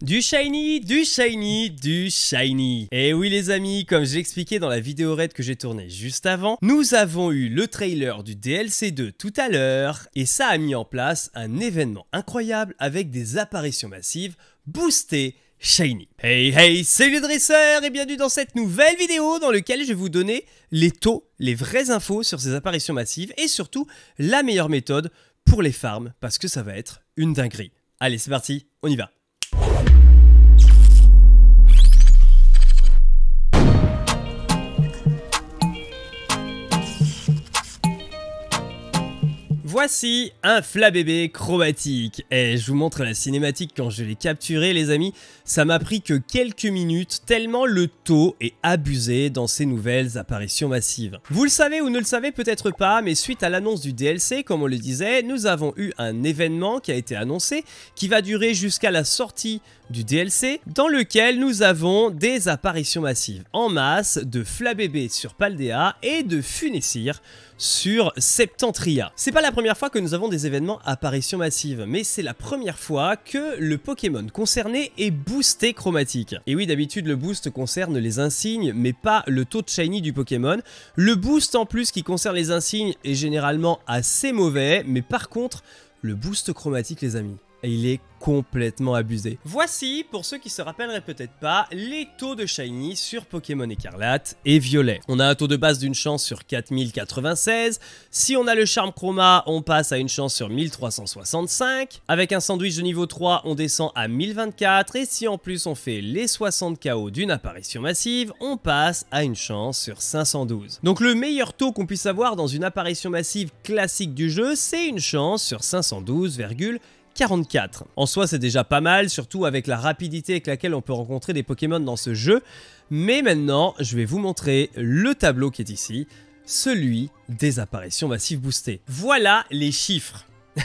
Du shiny, du shiny, du shiny. Et eh oui les amis, comme j'ai expliqué dans la vidéo raid que j'ai tournée juste avant, nous avons eu le trailer du DLC 2 tout à l'heure, et ça a mis en place un événement incroyable avec des apparitions massives boostées Shiny. Hey hey, salut les dresseurs et bienvenue dans cette nouvelle vidéo dans laquelle je vais vous donner les taux, les vraies infos sur ces apparitions massives et surtout la meilleure méthode pour les farms parce que ça va être une dinguerie. Allez c'est parti, on y va Voici un flabébé chromatique. Et eh, je vous montre la cinématique quand je l'ai capturé, les amis. Ça m'a pris que quelques minutes, tellement le taux est abusé dans ces nouvelles apparitions massives. Vous le savez ou ne le savez peut-être pas, mais suite à l'annonce du DLC, comme on le disait, nous avons eu un événement qui a été annoncé, qui va durer jusqu'à la sortie du DLC, dans lequel nous avons des apparitions massives en masse de Flabébé sur Paldea et de Funessir sur Septentria. C'est pas la première fois que nous avons des événements apparition massive, mais c'est la première fois que le Pokémon concerné est boosté chromatique. Et oui, d'habitude le boost concerne les insignes, mais pas le taux de shiny du Pokémon. Le boost en plus qui concerne les insignes est généralement assez mauvais, mais par contre, le boost chromatique les amis, il est complètement abusé. Voici, pour ceux qui se rappelleraient peut-être pas, les taux de Shiny sur Pokémon Écarlate et Violet. On a un taux de base d'une chance sur 4096, si on a le charme chroma, on passe à une chance sur 1365, avec un sandwich de niveau 3, on descend à 1024, et si en plus on fait les 60 KO d'une apparition massive, on passe à une chance sur 512. Donc le meilleur taux qu'on puisse avoir dans une apparition massive classique du jeu, c'est une chance sur 512,5. 44. En soi, c'est déjà pas mal, surtout avec la rapidité avec laquelle on peut rencontrer des Pokémon dans ce jeu. Mais maintenant, je vais vous montrer le tableau qui est ici, celui des apparitions massives boostées. Voilà les chiffres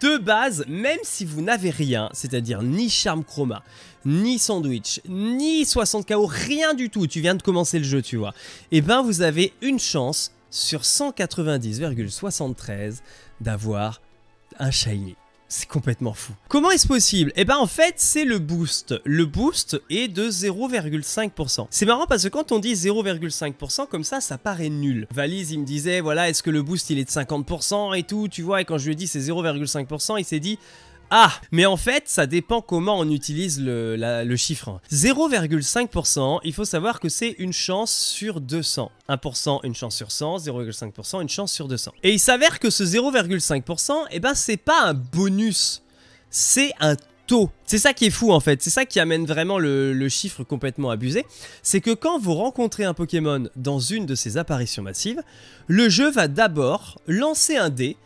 de base, même si vous n'avez rien, c'est-à-dire ni charme chroma, ni sandwich, ni 60 KO, rien du tout, tu viens de commencer le jeu, tu vois, et eh ben vous avez une chance sur 190,73 d'avoir un shiny. C'est complètement fou. Comment est-ce possible Eh ben en fait, c'est le boost. Le boost est de 0,5%. C'est marrant parce que quand on dit 0,5%, comme ça, ça paraît nul. Valise, il me disait, voilà, est-ce que le boost, il est de 50% et tout, tu vois, et quand je lui ai dit c'est 0,5%, il s'est dit... Ah Mais en fait, ça dépend comment on utilise le, chiffre. 0,5%, il faut savoir que c'est une chance sur 200. 1%, une chance sur 100, 0,5%, une chance sur 200. Et il s'avère que ce 0,5%, eh ben c'est pas un bonus, c'est un taux. C'est ça qui est fou en fait, c'est ça qui amène vraiment le, le chiffre complètement abusé. C'est que quand vous rencontrez un Pokémon dans une de ses apparitions massives, le jeu va d'abord lancer un dé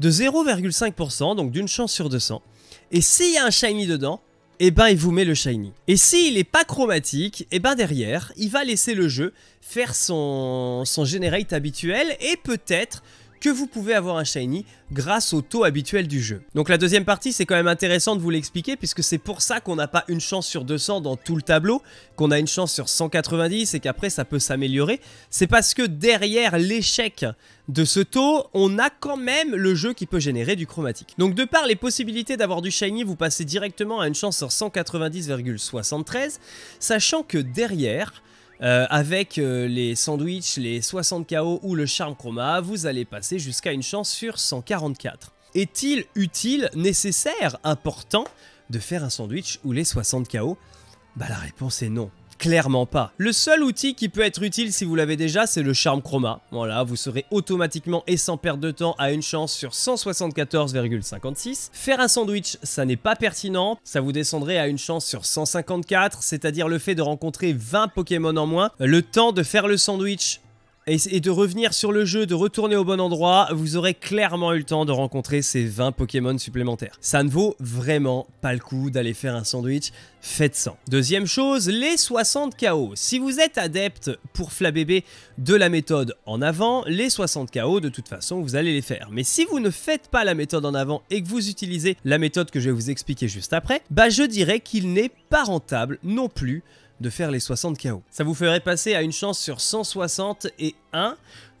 de 0,5%, donc d'une chance sur 200. Et s'il y a un shiny dedans, eh ben il vous met le shiny. Et s'il n'est pas chromatique, eh ben derrière, il va laisser le jeu faire son, son generate habituel et peut-être que vous pouvez avoir un shiny grâce au taux habituel du jeu. Donc la deuxième partie c'est quand même intéressant de vous l'expliquer puisque c'est pour ça qu'on n'a pas une chance sur 200 dans tout le tableau, qu'on a une chance sur 190 et qu'après ça peut s'améliorer. C'est parce que derrière l'échec de ce taux, on a quand même le jeu qui peut générer du chromatique. Donc de par les possibilités d'avoir du shiny, vous passez directement à une chance sur 190,73, sachant que derrière, euh, avec euh, les sandwichs, les 60 KO ou le charme chroma, vous allez passer jusqu'à une chance sur 144. Est-il utile, nécessaire, important de faire un sandwich ou les 60 KO bah, la réponse est non clairement pas. Le seul outil qui peut être utile si vous l'avez déjà, c'est le charme chroma. Voilà, vous serez automatiquement et sans perte de temps à une chance sur 174,56. Faire un sandwich, ça n'est pas pertinent, ça vous descendrait à une chance sur 154, c'est-à-dire le fait de rencontrer 20 Pokémon en moins, le temps de faire le sandwich et, de revenir sur le jeu, de retourner au bon endroit, vous aurez clairement eu le temps de rencontrer ces 20 Pokémon supplémentaires. Ça ne vaut vraiment pas le coup d'aller faire un sandwich, faites 100. Deuxième chose, les 60 KO. Si vous êtes adepte pour Flabébé de la méthode en avant, les 60 KO de toute façon vous allez les faire. Mais si vous ne faites pas la méthode en avant et que vous utilisez la méthode que je vais vous expliquer juste après, bah je dirais qu'il n'est pas rentable non plus de faire les 60 KO. Ça vous ferait passer à une chance sur 160 et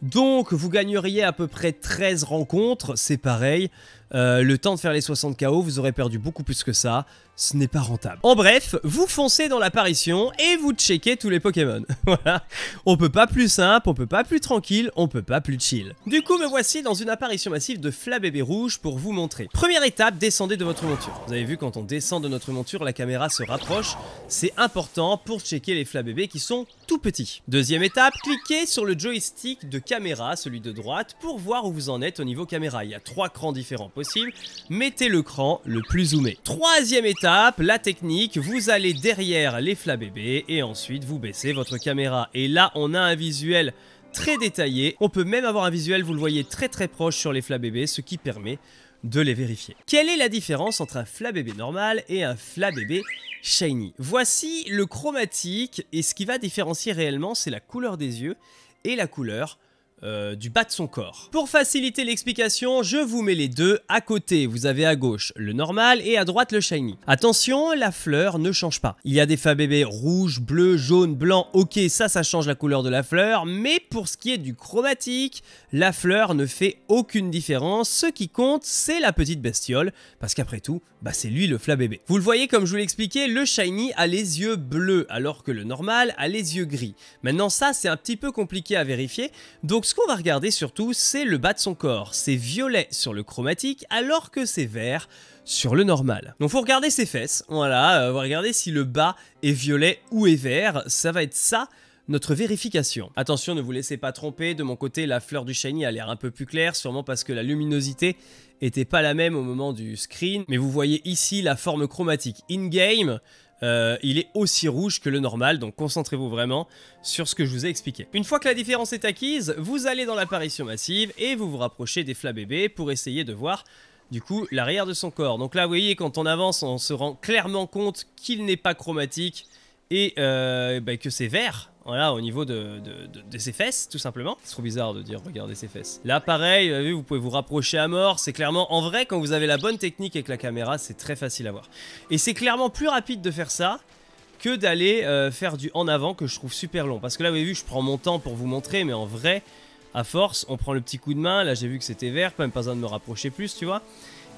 donc vous gagneriez à peu près 13 rencontres, c'est pareil. Euh, le temps de faire les 60 KO, vous aurez perdu beaucoup plus que ça. Ce n'est pas rentable. En bref, vous foncez dans l'apparition et vous checkez tous les Pokémon. voilà. On peut pas plus simple, on peut pas plus tranquille, on peut pas plus chill. Du coup, me voici dans une apparition massive de Flabébé Rouge pour vous montrer. Première étape, descendez de votre monture. Vous avez vu, quand on descend de notre monture, la caméra se rapproche. C'est important pour checker les Flabébé qui sont tout petits. Deuxième étape, cliquez sur le joystick de caméra, celui de droite, pour voir où vous en êtes au niveau caméra. Il y a trois crans différents possibles. Mettez le cran le plus zoomé. Troisième étape, la technique. Vous allez derrière les bébés et ensuite vous baissez votre caméra. Et là, on a un visuel très détaillé. On peut même avoir un visuel, vous le voyez, très très proche sur les bébés, ce qui permet de les vérifier. Quelle est la différence entre un bébé normal et un bébé shiny Voici le chromatique, et ce qui va différencier réellement, c'est la couleur des yeux et la couleur euh, du bas de son corps. Pour faciliter l'explication, je vous mets les deux à côté. Vous avez à gauche le normal et à droite le shiny. Attention, la fleur ne change pas. Il y a des bébés rouge, bleu, jaune, blanc. Ok, ça, ça change la couleur de la fleur. Mais pour ce qui est du chromatique, la fleur ne fait aucune différence. Ce qui compte, c'est la petite bestiole. Parce qu'après tout, bah, c'est lui le bébé Vous le voyez, comme je vous l'expliquais, le shiny a les yeux bleus alors que le normal a les yeux gris. Maintenant, ça, c'est un petit peu compliqué à vérifier. Donc, ce qu'on va regarder surtout, c'est le bas de son corps. C'est violet sur le chromatique, alors que c'est vert sur le normal. Donc faut regarder ses fesses, voilà, on euh, va regarder si le bas est violet ou est vert, ça va être ça notre vérification. Attention, ne vous laissez pas tromper, de mon côté la fleur du shiny a l'air un peu plus claire, sûrement parce que la luminosité était pas la même au moment du screen, mais vous voyez ici la forme chromatique in-game, euh, il est aussi rouge que le normal, donc concentrez-vous vraiment sur ce que je vous ai expliqué. Une fois que la différence est acquise, vous allez dans l'apparition massive et vous vous rapprochez des bébés pour essayer de voir du coup l'arrière de son corps. Donc là, vous voyez, quand on avance, on se rend clairement compte qu'il n'est pas chromatique et euh, bah, que c'est vert voilà, au niveau de, ses fesses, tout simplement. C'est trop bizarre de dire regardez ses fesses. Là, pareil, vous, pouvez vous rapprocher à mort. C'est clairement, en vrai, quand vous avez la bonne technique avec la caméra, c'est très facile à voir. Et c'est clairement plus rapide de faire ça que d'aller euh, faire du en avant que je trouve super long. Parce que là, vous avez vu, je prends mon temps pour vous montrer, mais en vrai, à force, on prend le petit coup de main. Là, j'ai vu que c'était vert, pas même pas besoin de me rapprocher plus, tu vois.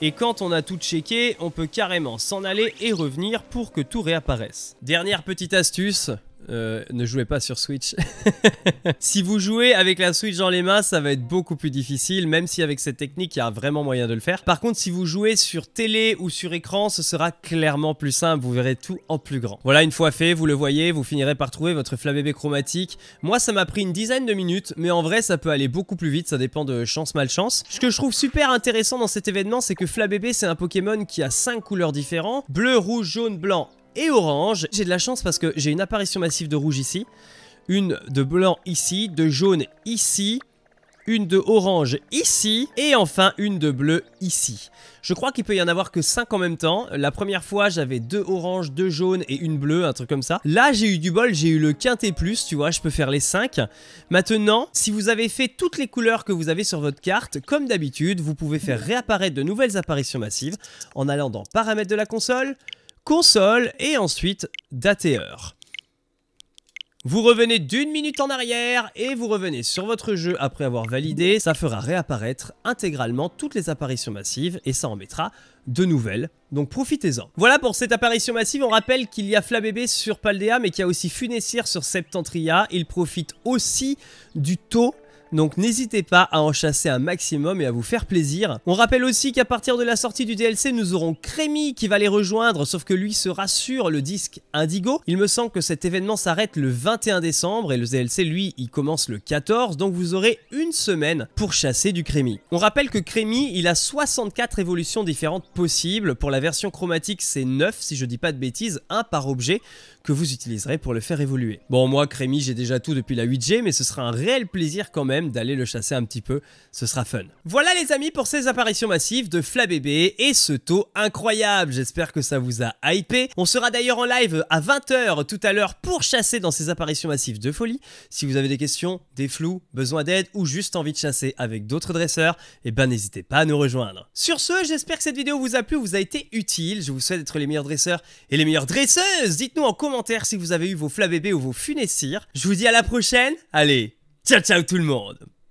Et quand on a tout checké, on peut carrément s'en aller et revenir pour que tout réapparaisse. Dernière petite astuce, euh, ne jouez pas sur Switch. si vous jouez avec la Switch dans les mains, ça va être beaucoup plus difficile, même si avec cette technique, il y a vraiment moyen de le faire. Par contre, si vous jouez sur télé ou sur écran, ce sera clairement plus simple, vous verrez tout en plus grand. Voilà, une fois fait, vous le voyez, vous finirez par trouver votre flabébé chromatique. Moi, ça m'a pris une dizaine de minutes, mais en vrai, ça peut aller beaucoup plus vite, ça dépend de chance malchance. Ce que je trouve super intéressant dans cet événement, c'est que Flabébé, c'est un Pokémon qui a cinq couleurs différentes, bleu, rouge, jaune, blanc et orange. J'ai de la chance parce que j'ai une apparition massive de rouge ici, une de blanc ici, de jaune ici, une de orange ici, et enfin une de bleu ici. Je crois qu'il peut y en avoir que 5 en même temps. La première fois, j'avais deux oranges, deux jaunes et une bleue, un truc comme ça. Là, j'ai eu du bol, j'ai eu le quintet plus, tu vois, je peux faire les 5. Maintenant, si vous avez fait toutes les couleurs que vous avez sur votre carte, comme d'habitude, vous pouvez faire réapparaître de nouvelles apparitions massives en allant dans Paramètres de la console, console et ensuite date heure. Vous revenez d'une minute en arrière et vous revenez sur votre jeu après avoir validé. Ça fera réapparaître intégralement toutes les apparitions massives et ça en mettra de nouvelles. Donc profitez-en. Voilà pour cette apparition massive. On rappelle qu'il y a Flabébé sur Paldea mais qu'il y a aussi Funessir sur Septentria. Il profite aussi du taux donc n'hésitez pas à en chasser un maximum et à vous faire plaisir. On rappelle aussi qu'à partir de la sortie du DLC, nous aurons Crémy qui va les rejoindre, sauf que lui sera sur le disque Indigo. Il me semble que cet événement s'arrête le 21 décembre et le DLC, lui, il commence le 14, donc vous aurez une semaine pour chasser du Crémy. On rappelle que Crémy, il a 64 évolutions différentes possibles. Pour la version chromatique, c'est 9, si je dis pas de bêtises, un par objet que vous utiliserez pour le faire évoluer. Bon, moi, Crémy, j'ai déjà tout depuis la 8G, mais ce sera un réel plaisir quand même d'aller le chasser un petit peu, ce sera fun. Voilà les amis pour ces apparitions massives de Flabébé et ce taux incroyable, j'espère que ça vous a hypé. On sera d'ailleurs en live à 20h tout à l'heure pour chasser dans ces apparitions massives de folie. Si vous avez des questions, des flous, besoin d'aide ou juste envie de chasser avec d'autres dresseurs, eh ben n'hésitez pas à nous rejoindre. Sur ce, j'espère que cette vidéo vous a plu, vous a été utile, je vous souhaite d'être les meilleurs dresseurs et les meilleures dresseuses Dites-nous en commentaire si vous avez eu vos flabébé ou vos funessires. Je vous dis à la prochaine, allez, Ciao ciao tout le monde